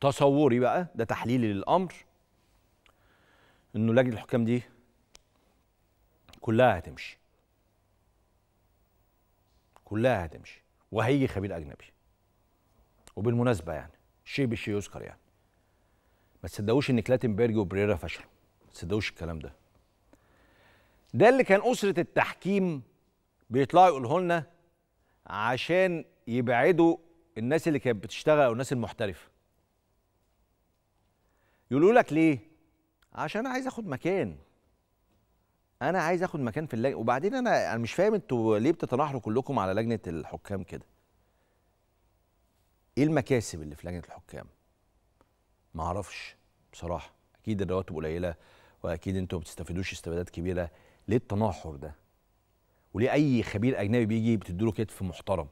تصوري بقى ده تحليلي للامر انه لجنه الحكام دي كلها هتمشي كلها هتمشي وهيجي خبير اجنبي وبالمناسبه يعني شيء بالشيء يذكر يعني ما تصدقوش ان كلاتنبرج وبريرا فشلوا ما تصدقوش الكلام ده ده اللي كان اسره التحكيم بيطلعوا يقولوا لنا عشان يبعدوا الناس اللي كانت بتشتغل او الناس المحترفه يقولوا لك ليه عشان انا عايز اخد مكان انا عايز اخد مكان في اللجنه وبعدين انا انا مش فاهم انتوا ليه بتتناحروا كلكم على لجنه الحكام كده ايه المكاسب اللي في لجنه الحكام ما اعرفش بصراحه اكيد الرواتب قليله واكيد انتوا ما بتستفيدوش استفادات كبيره ليه التناحر ده وليه اي خبير اجنبي بيجي له كتف محترم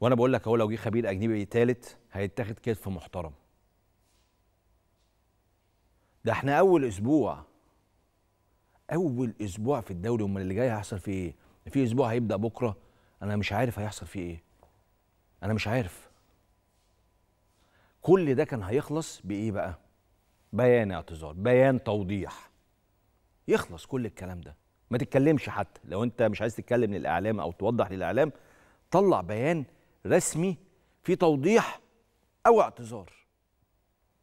وانا بقول لك اهو لو جه خبير اجنبي ثالث هيتاخد كتف محترم ده احنا اول اسبوع اول اسبوع في الدوري امال اللي جاي هيحصل فيه ايه في اسبوع هيبدا بكره انا مش عارف هيحصل فيه ايه انا مش عارف كل ده كان هيخلص بايه بقى بيان اعتذار بيان توضيح يخلص كل الكلام ده ما تتكلمش حتى لو انت مش عايز تتكلم للاعلام او توضح للاعلام طلع بيان رسمي فيه توضيح او اعتذار